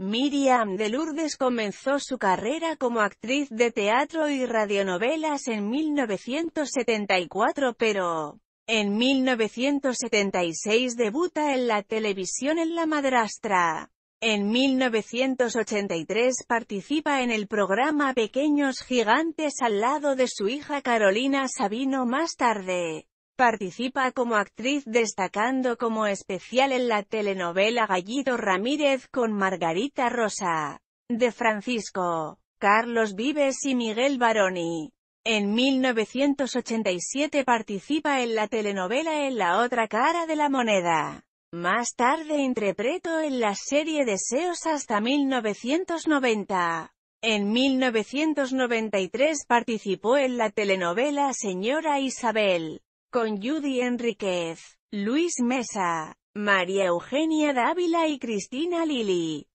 Miriam de Lourdes comenzó su carrera como actriz de teatro y radionovelas en 1974 pero, en 1976 debuta en la televisión en La Madrastra. En 1983 participa en el programa Pequeños Gigantes al lado de su hija Carolina Sabino más tarde. Participa como actriz destacando como especial en la telenovela Gallito Ramírez con Margarita Rosa, de Francisco, Carlos Vives y Miguel Baroni. En 1987 participa en la telenovela En la otra cara de la moneda. Más tarde interpretó en la serie Deseos hasta 1990. En 1993 participó en la telenovela Señora Isabel con Judy Enríquez, Luis Mesa, María Eugenia Dávila y Cristina Lili.